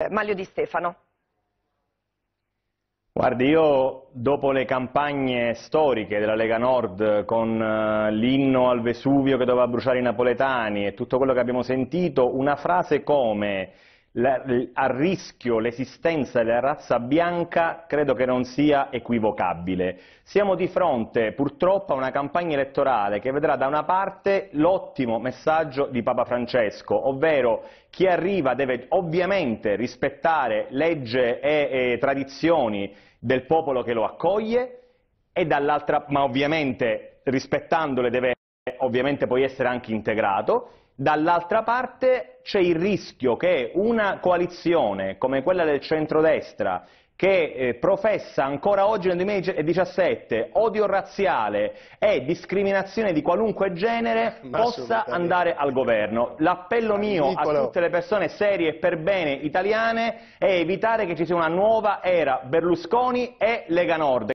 Eh, Maglio Di Stefano. Guardi, io dopo le campagne storiche della Lega Nord con eh, l'inno al Vesuvio che doveva bruciare i napoletani e tutto quello che abbiamo sentito, una frase come la, a rischio l'esistenza della razza bianca credo che non sia equivocabile. Siamo di fronte purtroppo a una campagna elettorale che vedrà da una parte l'ottimo messaggio di Papa Francesco, ovvero chi arriva deve ovviamente rispettare legge e, e tradizioni del popolo che lo accoglie, e dall'altra, ma ovviamente rispettandole deve ovviamente poi essere anche integrato, Dall'altra parte c'è il rischio che una coalizione come quella del centrodestra che eh, professa ancora oggi nel 2017 odio razziale e discriminazione di qualunque genere possa andare al governo. L'appello ah, mio a tutte le persone serie e per bene italiane è evitare che ci sia una nuova era Berlusconi e Lega Nord.